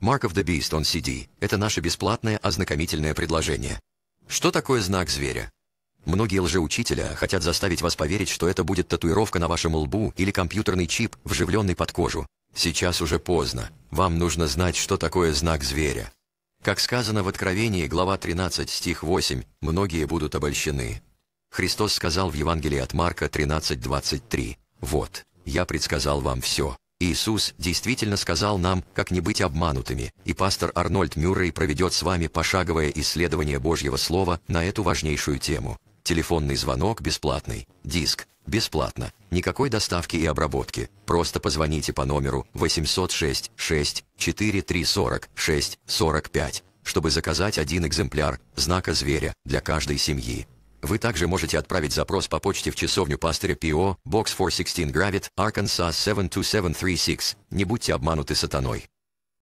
Mark of the Beast on CD – это наше бесплатное ознакомительное предложение. Что такое знак зверя? Многие лжеучителя хотят заставить вас поверить, что это будет татуировка на вашем лбу или компьютерный чип, вживленный под кожу. Сейчас уже поздно. Вам нужно знать, что такое знак зверя. Как сказано в Откровении, глава 13, стих 8, многие будут обольщены. Христос сказал в Евангелии от Марка 13:23: "Вот, я предсказал вам все. Иисус действительно сказал нам, как не быть обманутыми, и пастор Арнольд Мюррей проведет с вами пошаговое исследование Божьего Слова на эту важнейшую тему. Телефонный звонок бесплатный, диск бесплатно, никакой доставки и обработки. Просто позвоните по номеру 806 6 4340 6 45, чтобы заказать один экземпляр знака зверя для каждой семьи. Вы также можете отправить запрос по почте в часовню пастыря Пио, Box 416 Gravit, Arkansas 72736. Не будьте обмануты сатаной.